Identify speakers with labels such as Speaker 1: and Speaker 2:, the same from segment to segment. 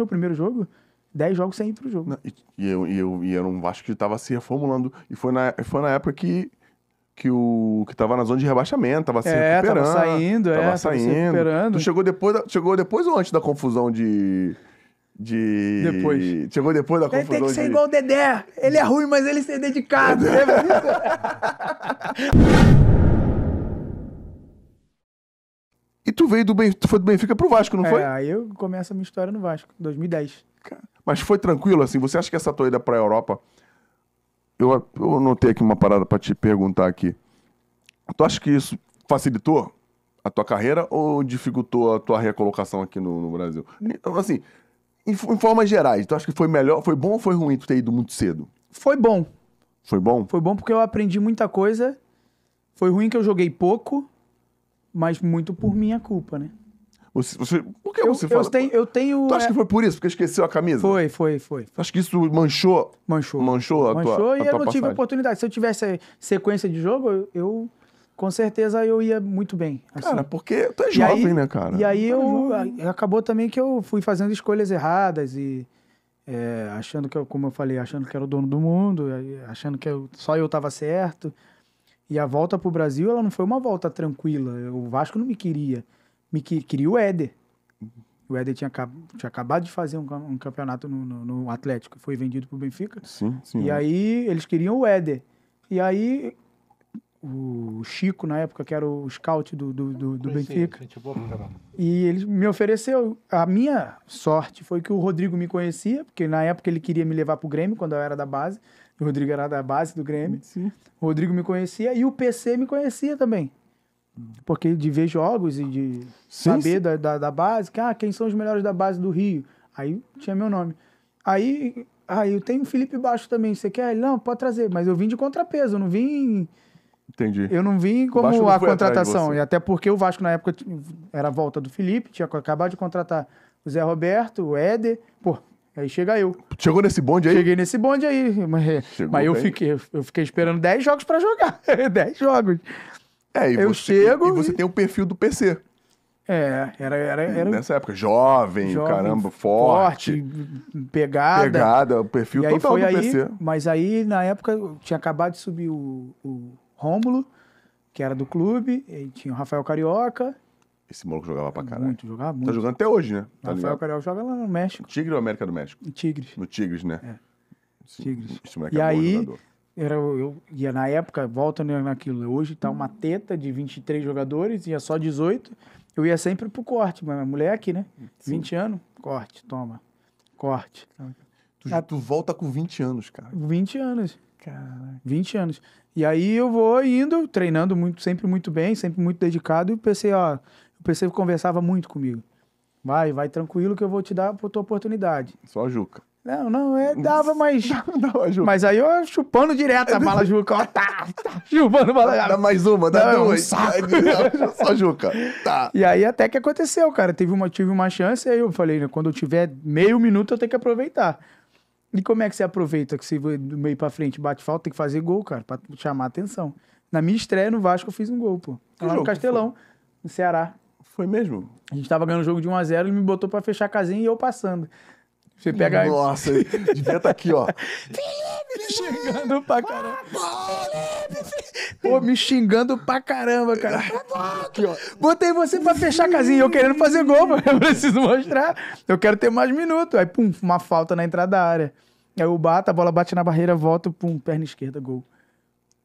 Speaker 1: meu primeiro jogo, 10 jogos sem ir pro jogo. Não, e,
Speaker 2: eu, e, eu, e era um Vasco que estava se reformulando. E foi na, foi na época que, que o que tava na zona de rebaixamento, tava se é, recuperando. É, tava saindo, tava é, saindo. Tava tu chegou depois, chegou depois ou antes da confusão de. De. Depois. Chegou depois da confusão. Ele tem que ser de... igual o
Speaker 1: Dedé. Ele é ruim, mas ele é dedicado. Né? Lembra E tu veio do Benfica, foi do Benfica pro Vasco, não é, foi? Aí eu começo a minha história no Vasco, 2010.
Speaker 2: Mas foi tranquilo, assim? Você acha que essa tua ida pra Europa. Eu, eu anotei aqui uma parada para te perguntar aqui. Tu acha que isso facilitou a tua carreira ou dificultou a tua recolocação aqui no, no Brasil? Assim, em, em, formas gerais, tu acha que foi melhor, foi bom ou foi ruim tu ter ido muito cedo? Foi bom. Foi
Speaker 1: bom? Foi bom porque eu aprendi muita coisa. Foi ruim que eu joguei pouco mas muito por minha culpa, né? Você, você,
Speaker 2: por que eu, você fala? Eu tenho,
Speaker 1: eu tenho. Tu acha é... que foi por
Speaker 2: isso? Porque esqueceu a camisa? Foi, foi, foi. Tu acha que isso manchou? Manchou. Manchou a manchou tua Manchou e eu não passagem. tive
Speaker 1: oportunidade. Se eu tivesse sequência de jogo, eu. Com certeza eu ia muito bem. Assim. Cara, porque tu é jovem, aí, né, cara? E aí tá eu. acabou também que eu fui fazendo escolhas erradas e. É, achando que eu, como eu falei, achando que era o dono do mundo, achando que eu, só eu estava certo. E a volta para o Brasil, ela não foi uma volta tranquila. O Vasco não me queria. Me queria o Éder. O Éder tinha, tinha acabado de fazer um, um campeonato no, no, no, Atlético. Foi vendido para o Benfica.
Speaker 2: Sim, sim. E é.
Speaker 1: aí eles queriam o Éder. E aí o Chico, na época, que era o scout do, do, do, do Benfica. Gente boa, e ele me ofereceu. A minha sorte foi que o Rodrigo me conhecia, porque na época ele queria me levar para o Grêmio, quando eu era da base. O Rodrigo era da base do Grêmio. Sim. O Rodrigo me conhecia e o PC me conhecia também. Porque de ver jogos e de sim, saber sim. Da, da, da, base, que, ah, quem são os melhores da base do Rio. Aí tinha meu nome. Aí, aí eu tenho o Felipe Baixo também. Você quer? Ele, não, pode trazer. Mas eu vim de contrapeso, não vim Entendi. Eu não vim como não a contratação. E até porque o Vasco, na época, era a volta do Felipe, tinha acabado de contratar o Zé Roberto, o Éder. Pô, aí chega eu. Chegou nesse bonde aí? Cheguei nesse bonde aí. Mas, mas eu, fiquei, eu fiquei esperando 10 jogos para jogar. 10 jogos. É, e eu você, chego. E, e você e... tem o perfil do PC. É, era, era, era. Nessa
Speaker 2: época, jovem, jovem caramba, forte. forte.
Speaker 1: Pegada. Pegada, o perfil e total aí foi do aí, PC. Mas aí, na época, tinha acabado de subir o, o Rômulo, que era do clube, e tinha o Rafael Carioca. Esse maluco jogava pra caralho. Muito, jogava tá muito. Tá
Speaker 2: jogando até hoje, né? Tá Rafael ligado?
Speaker 1: Carioca joga lá no México.
Speaker 2: Tigre ou América do México? No Tigres. No Tigres, né? É. Esse, Tigres. Esse moleque e é aí,
Speaker 1: Era, eu ia na época, volta naquilo, hoje tá uma teta de 23 jogadores, ia só 18. Eu ia sempre pro corte, mas moleque, né? Sim. 20 anos, corte, toma. Corte. Tu, tu volta com 20 anos, cara. 20 anos. Caraca. 20 anos. E aí eu vou indo, treinando muito, sempre muito bem, sempre muito dedicado, e pensei, ó, o PC conversava muito comigo. Vai, vai tranquilo que eu vou te dar a tua oportunidade. Só a Juca. Não, não, é, dava, mas. dava, Juca. Mas aí eu chupando direto a bala Juca, ó, tá, tá, chupando
Speaker 2: bala Dá mais uma, dá não, duas. É um Só Juca. Tá.
Speaker 1: E aí até que aconteceu, cara. Teve uma, tive uma chance, aí eu falei, né, quando eu tiver meio minuto eu tenho que aproveitar. E como é que você aproveita que você do meio para frente bate falta, tem que fazer gol, cara, para chamar a atenção. Na minha estreia no Vasco eu fiz um gol, pô. Que lá no Castelão, foi? no Ceará. Foi mesmo? A gente tava ganhando o jogo de 1 a 0, ele me botou para fechar a casinha e eu passando. Você pega Nossa, devia estar tá aqui, ó. chegando pra caramba. Pô, me xingando pra caramba, cara. Tá Aqui, ó. Botei você pra fechar a casinha. Eu querendo fazer gol, mas eu preciso mostrar. Eu quero ter mais minutos. Aí, pum, uma falta na entrada da área. Aí eu bato, a bola bate na barreira, volto, pum, perna esquerda, gol.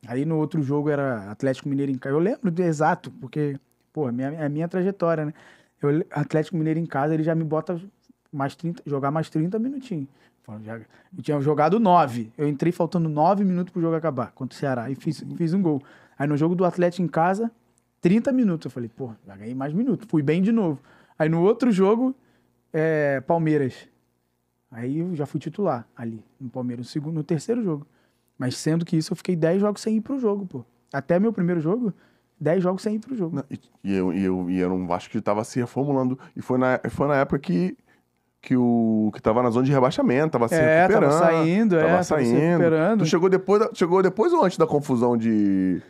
Speaker 1: Aí no outro jogo era Atlético Mineiro em casa. Eu lembro do exato, porque, pô, é a minha, é minha trajetória, né? Eu, Atlético Mineiro em casa, ele já me bota mais 30, jogar mais 30 minutinhos. Eu tinha jogado nove. Eu entrei faltando nove minutos pro jogo acabar contra o Ceará e fiz, fiz um gol. Aí no jogo do Atlético em casa, 30 minutos. Eu falei, pô, já ganhei mais minutos. Fui bem de novo. Aí no outro jogo, é, Palmeiras. Aí eu já fui titular ali, no Palmeiras, no, segundo, no terceiro jogo. Mas sendo que isso, eu fiquei 10 jogos sem ir pro jogo, pô. Até meu primeiro jogo, 10 jogos sem ir pro jogo. Não, e,
Speaker 2: e, eu, e, eu, e era um Vasco que tava se reformulando. E foi na, foi na época que que o que tava na zona de rebaixamento, tava se é, recuperando. Tava saindo, tava é, saindo. Tava se recuperando. Tu chegou depois, chegou depois ou antes da confusão de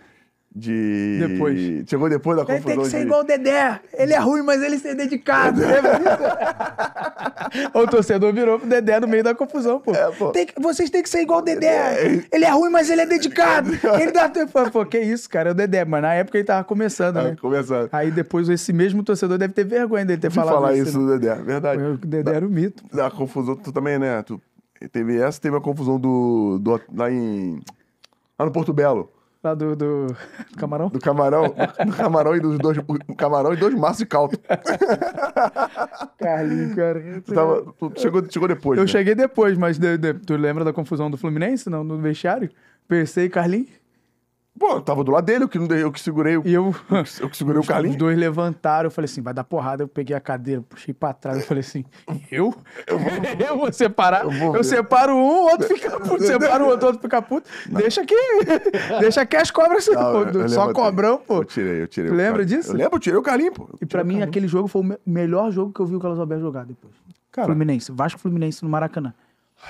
Speaker 2: de. Depois. Chegou depois da ele confusão. Ele tem que ser de... igual o
Speaker 1: Dedé. Ele é ruim, mas ele é dedicado. É o torcedor virou pro Dedé no meio da confusão, pô. É, pô. Tem que... Vocês têm que ser igual o Dedé. É. Ele é ruim, mas ele é dedicado. É ele dá tempo. Pô, que isso, cara? É o Dedé, mas na época ele tava começando, né? começando. Aí depois esse mesmo torcedor deve ter vergonha dele ter de falado falar isso. falar isso do né? Dedé, é verdade. O Dedé da, era o um mito. Da
Speaker 2: confusão, tu também, né? Tu... Teve essa, teve a confusão do, do lá em. Lá no Porto Belo. Lá do, do, camarão? Do camarão. Do camarão e dos dois. camarão e dois maços de caldo. Carlinho, cara. Tu, tava, é- tu chegou, chegou depois. Eu né? cheguei
Speaker 1: depois, mas de, de, tu lembra da confusão do Fluminense, não? No vestiário? Pensei, Carlinho. Pô, eu tava
Speaker 2: do lado dele, eu que, eu que segurei o. E eu,
Speaker 1: eu que segurei o Carlinhos. Os dois levantaram, eu falei assim, vai dar porrada. Eu peguei a cadeira, puxei pra trás, eu falei assim, eu? Eu vou, eu vou separar. Eu, vou eu, separo um, o outro fica puto. separo o outro, outro fica puto. Não. Deixa que. deixa que as cobras. Não, pô, só cobrão, pô.
Speaker 2: Eu tirei, eu tirei. Lembra disso? Eu lembro, eu tirei
Speaker 1: o Carlinhos, pô. E pra mim, aquele jogo foi o me melhor jogo que eu vi o Carlos Alberto jogar depois. Cara. Fluminense, Vasco Fluminense no Maracanã.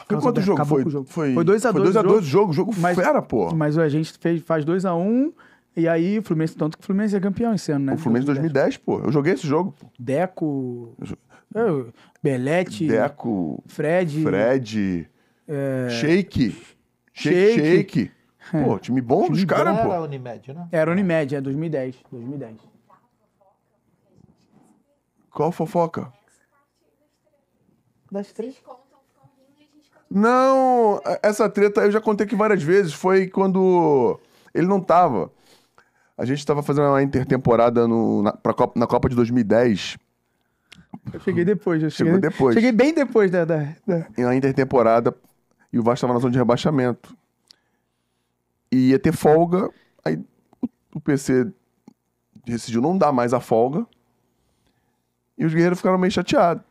Speaker 1: Foi quanto jogo? Acabou foi, o jogo? Foi 2x2 foi dois a dois o jogo, jogo mas, fera, pô. Mas a gente fez, faz 2x1 um, e aí o Fluminense, tanto que o Fluminense é campeão esse ano, né? O Fluminense 2010, 2010 pô. Eu joguei esse jogo. Deco, eu, Belete, Deco, Fred, Fred, é... Shake,
Speaker 2: Shake, Shake.
Speaker 1: É. Pô, time bom dos caras, pô. Era Unimed, né? Era Unimed, é 2010, 2010. Qual fofoca? Das três.
Speaker 2: Não, essa treta eu já contei aqui várias vezes. Foi quando ele não tava. A gente tava fazendo uma intertemporada no, na, Copa, na Copa de 2010.
Speaker 1: Eu cheguei depois, eu cheguei. Chegou depois. Cheguei bem depois da. da, da...
Speaker 2: E na intertemporada, e o Vasco tava na zona de rebaixamento. E ia ter folga, aí o, o PC decidiu não dar mais a folga. E os guerreiros ficaram meio chateados.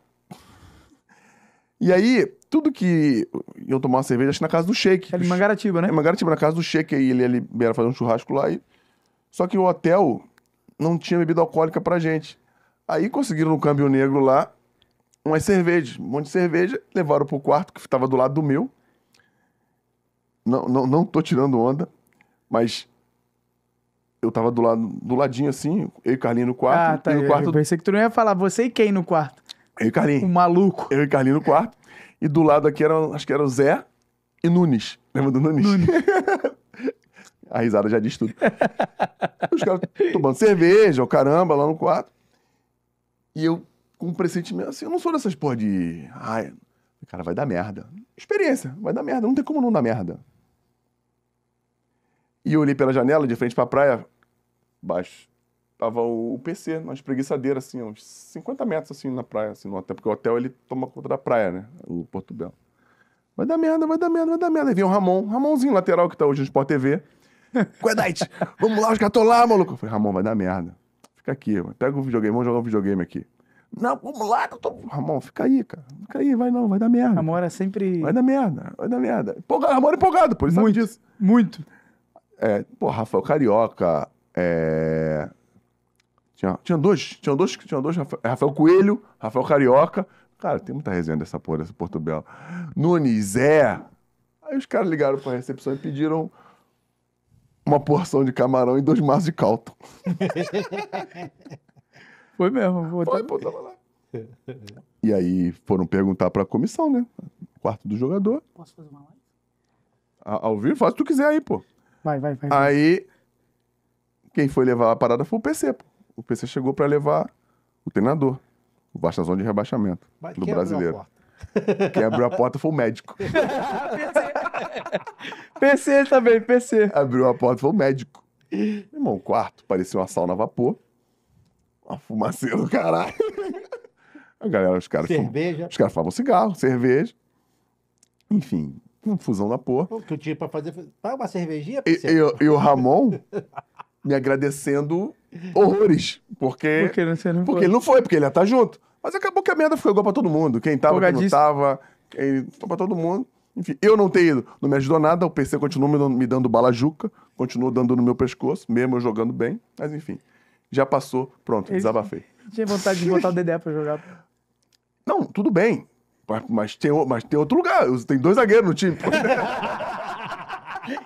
Speaker 2: E aí, tudo que eu tomar uma cerveja, acho que na casa do Sheik. É em Mangaratiba, né? É, Mangaratiba, na casa do Sheik, aí ele, ia era fazer um churrasco lá. E... Só que o hotel não tinha bebida alcoólica pra gente. Aí conseguiram no Câmbio Negro lá umas cervejas, um monte de cerveja, levaram pro quarto, que estava do lado do meu. Não, não, não tô tirando onda, mas eu tava do lado do ladinho assim, eu e Carlinho no quarto. Ah, tá. no eu, quarto... eu
Speaker 1: pensei que tu não ia falar você e quem no quarto.
Speaker 2: Eu e Carlinho. O maluco. Eu e Carlinho no quarto. E do lado aqui era, acho que era o Zé e Nunes. Lembra do Nunes? Nunes. A risada já diz tudo. Os caras tomando cerveja, o caramba, lá no quarto. E eu, com um pressentimento assim, eu não sou dessas porra de. Ai, cara, vai dar merda. Experiência, vai dar merda, não tem como não dar merda. E eu olhei pela janela, de frente pra praia, baixo, tava o, PC, né, uma espreguiçadeira, assim, uns 50 metros, assim, na praia, assim, no hotel. Porque o hotel, ele toma conta da praia, né? O Porto Belo. Vai dar merda, vai dar merda, vai dar merda. Aí vem o Ramon, Ramonzinho, lateral, que tá hoje no Sport TV. Quedite, é vamos lá, os caras estão lá, maluco. Eu falei, Ramon, vai dar merda. Fica aqui, mano. pega o videogame, vamos jogar o videogame aqui. Não, vamos lá, tô... Ramon, fica aí, cara. Fica aí, vai não, vai
Speaker 1: dar merda. Ramon era sempre. Vai dar merda, vai dar merda. Empolgado, Ramon empolgado, por isso. Muito, disso. muito.
Speaker 2: É, pô, Rafael Carioca, é... Tinha, tinha dois, tinha dois, tinha dois, é Rafael Coelho, Rafael Carioca. Cara, tem muita resenha dessa porra, dessa Porto Belo. Nunes, é. Aí os caras ligaram pra recepção e pediram uma porção de camarão e dois maços de caldo.
Speaker 1: foi mesmo. Vou foi, pô, tava lá.
Speaker 2: E aí foram perguntar pra comissão, né? Quarto do jogador. Posso fazer uma live? A, ao vivo? Faz o que tu quiser aí, pô. Vai, vai, vai. Aí, quem foi levar a parada foi o PC, pô o PC chegou para levar o treinador, o Vasco na zona de rebaixamento Mas do brasileiro.
Speaker 1: Quem abriu a porta foi o médico. PC também, PC.
Speaker 2: Abriu a porta foi o médico. Meu irmão, o quarto parecia uma sauna a vapor. Uma fumaceira do caralho. A galera, os caras. Cerveja. Os caras falavam cigarro, cerveja. Enfim, uma fusão da porra.
Speaker 1: O que eu tinha pra fazer? Paga uma cervejinha? E, e, e o
Speaker 2: Ramon me agradecendo horrores. Porque, porque,
Speaker 1: não, não porque ele não
Speaker 2: foi, porque ele ia estar tá junto. Mas acabou que a merda ficou igual pra todo mundo. Quem tava, quem não tava. Quem... Pra todo mundo. Enfim, eu não tenho ido. Não me ajudou nada. O PC continuou me dando, me dando Continuou dando no meu pescoço, mesmo eu jogando bem. Mas enfim, já passou. Pronto, ele desabafei.
Speaker 1: Tinha vontade de botar o Dedé pra jogar.
Speaker 2: Não, tudo bem. Mas tem, mas tem outro lugar. Tem dois zagueiros no time.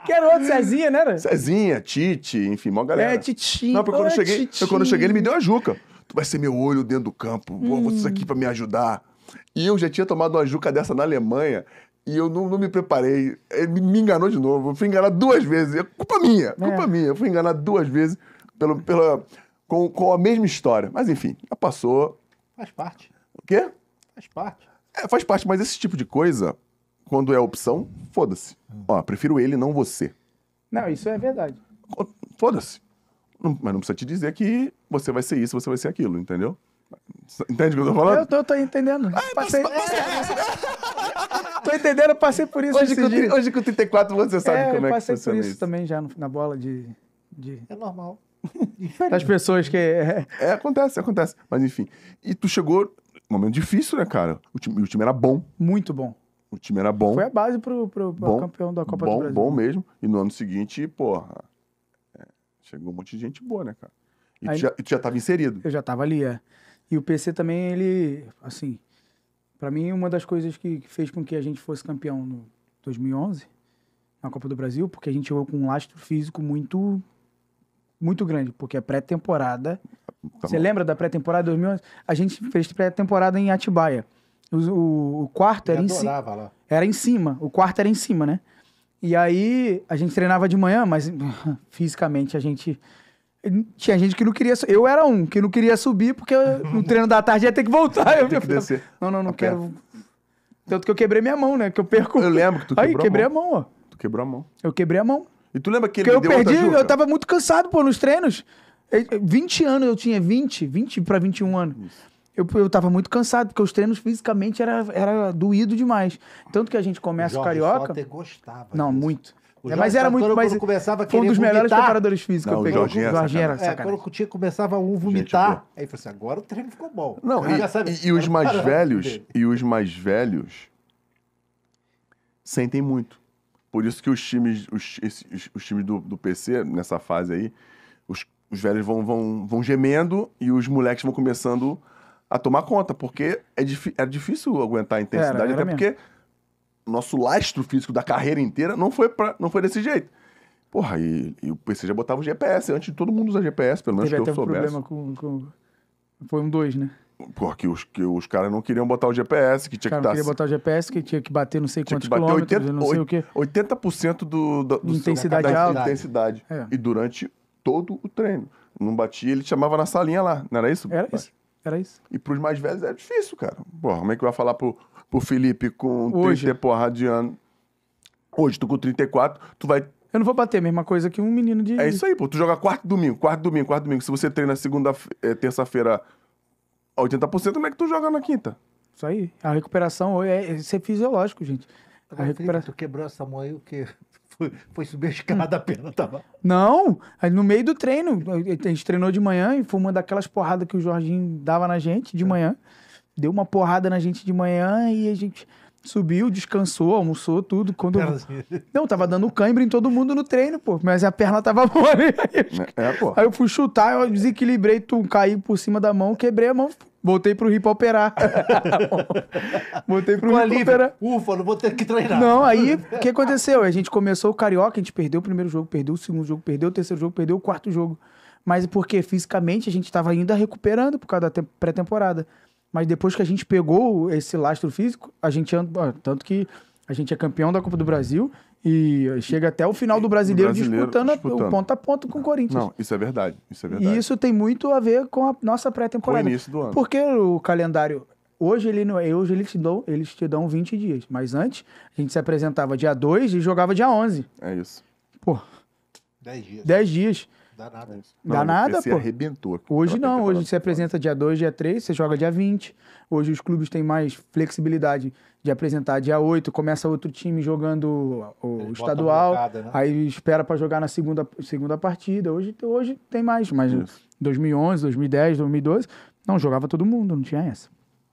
Speaker 2: Que era outro, Cezinha, né? Cezinha, Tite, enfim, mó galera. É, Titi. Não, porque quando, eu cheguei, quando eu cheguei, ele me deu a juca. Tu vai ser meu olho dentro do campo. Hum. Vou vocês aqui pra me ajudar. E eu já tinha tomado uma juca dessa na Alemanha e eu não, não, me preparei. Ele me enganou de novo. Eu fui enganado duas vezes. É culpa minha, é. culpa é. minha. Eu fui enganado duas vezes pelo, pela, com, com a mesma história. Mas enfim, já passou. Faz parte. O quê? Faz parte. É, faz parte, mas esse tipo de coisa quando é opção, foda-se. Ó, prefiro ele, não você. Não, isso é verdade. Foda-se. Mas não precisa te dizer que você vai ser isso, você vai ser aquilo, entendeu? Entende o que eu tô falando? Eu
Speaker 1: tô, tô entendendo. Ai, passei... passei... É. tô entendendo, passei por isso. Hoje, com, dia. hoje com 34 você sabe é, como é que funciona Eu passei por isso, também já na bola de... de... É normal. das pessoas que... É, é... é,
Speaker 2: acontece, acontece. Mas enfim. E tu chegou... Momento difícil, né, cara? O time, o time era bom. Muito bom. O time era bom. Foi a
Speaker 1: base pro, pro bom, campeão da Copa bom, do Brasil. Bom mesmo.
Speaker 2: E no ano seguinte,
Speaker 1: porra, é, chegou um monte de gente boa, né, cara? E Aí, tu, já, tu já tava inserido. Eu já tava ali, é. E o PC também, ele, assim, para mim, uma das coisas que, que, fez com que a gente fosse campeão no 2011, na Copa do Brasil, porque a gente jogou com um lastro físico muito muito grande, porque a é pré-temporada. Tá Você lembra da pré-temporada de 2011? A gente fez pré-temporada em Atibaia. O, o, quarto era em cima. Lá. Era em cima. O quarto era em cima, né? E aí a gente treinava de manhã, mas fisicamente a gente. Tinha gente que não queria. Eu era um que não queria subir, porque no treino da tarde ia ter que voltar. Eu que descer. Não, não, não a quero. Tanto que eu quebrei minha mão, né? Que eu perco. Eu lembro que tu quebrou. Aí, quebrei a mão. a mão,
Speaker 2: ó. Tu quebrou a mão.
Speaker 1: Eu quebrei a mão. E tu lembra que ele eu perdi, eu tava muito cansado, pô, nos treinos. 20 anos eu tinha, 20, 20 pra 21 anos. Isso eu, eu tava muito cansado, porque os treinos fisicamente era, era doído demais. Tanto que a gente começa o o carioca. gostava. Não, disso. muito. É, mas era muito mais. começava foi um dos melhores preparadores físicos não, que eu peguei. É o Jorginho, era sacanagem. É, quando o Tinha começava um vomitar, gente,
Speaker 2: aí falou assim: agora o treino ficou bom. Não, e, sabe, e, os mais velhos, e os mais velhos sentem muito. Por isso que os times, os, esses, os times do, do, PC, nessa fase aí, os, os velhos vão, vão, vão gemendo e os moleques vão começando a tomar conta, porque é era difícil aguentar a intensidade, era, era até mesmo. porque nosso lastro físico da carreira inteira não foi, pra, não foi desse jeito. Porra, e, e o PC já botava o GPS, antes de todo mundo usar GPS, pelo menos Teve que eu soubesse. Um
Speaker 1: problema com, com... Foi um dois, né?
Speaker 2: Porra, que os, que os caras não queriam botar o GPS, que tinha cara, que estar... Não tá queria botar o
Speaker 1: GPS, que tinha que bater não sei tinha quantos quilômetros, 80, não sei o quê. 80% do, do, do intensidade seu, alta.
Speaker 2: intensidade. É. E durante todo o treino. Não batia, ele chamava na salinha lá, não era isso? Era isso. Era isso. E pros mais velhos é difícil, cara. Porra, como é que vai falar pro, pro Felipe com Hoje. 30 porra de ano? Hoje, tu com 34, tu vai.
Speaker 1: Eu não vou bater a mesma coisa que um menino de. É isso
Speaker 2: aí, pô. Tu joga quarto domingo, quarto domingo, quarto domingo. Se você treina segunda, é, terça-feira 80%, como é que tu joga na quinta?
Speaker 1: Isso aí. A recuperação é, isso é fisiológico, gente. A recuperação... Tu quebrou essa mão aí o quê? foi, foi subir a escada, a perna tava. Tá Não, aí no meio do treino, a gente treinou de manhã e foi uma daquelas porradas que o Jorginho dava na gente de é. manhã. Deu uma porrada na gente de manhã e a gente subiu, descansou, almoçou, tudo. Quando assim. Não, tava dando cãibra em todo mundo no treino, pô. Mas a perna tava boa, Aí
Speaker 2: eu, é, é, pô. aí
Speaker 1: eu fui chutar, eu desequilibrei, tu, caí por cima da mão, quebrei a mão, Voltei pro hip operar. Voltei pro Ficou hip operar. Ufa, não vou ter que treinar. Não, aí o que aconteceu? A gente começou o Carioca, a gente perdeu o primeiro jogo, perdeu o segundo jogo, perdeu o terceiro jogo, perdeu o quarto jogo. Mas é porque fisicamente a gente estava ainda recuperando por causa da pré-temporada. Mas depois que a gente pegou esse lastro físico, a gente andou. Tanto que a gente é campeão da Copa do Brasil e chega até o final do brasileiro, brasileiro disputando, disputando, o ponto a ponto com o Corinthians. Não, isso é verdade. Isso é verdade. E isso tem muito a ver com a nossa pré-temporada. Com o início do ano. Porque o calendário. Hoje, ele, é, hoje ele te dão, eles te dão 20 dias. Mas antes, a gente se apresentava dia 2 e jogava dia 11. É isso. Pô.
Speaker 2: 10 dias. 10 dias. Dá nada. Não, Dá nada, pô. arrebentou.
Speaker 1: Hoje não, hoje você apresenta dia 2, dia 3, você joga dia 20. Hoje os clubes têm mais flexibilidade de apresentar dia 8, começa outro time jogando o estadual, né? aí espera para jogar na segunda, segunda partida. Hoje, hoje tem mais, mas Isso. 2011, 2010, 2012, não jogava todo mundo, não tinha essa.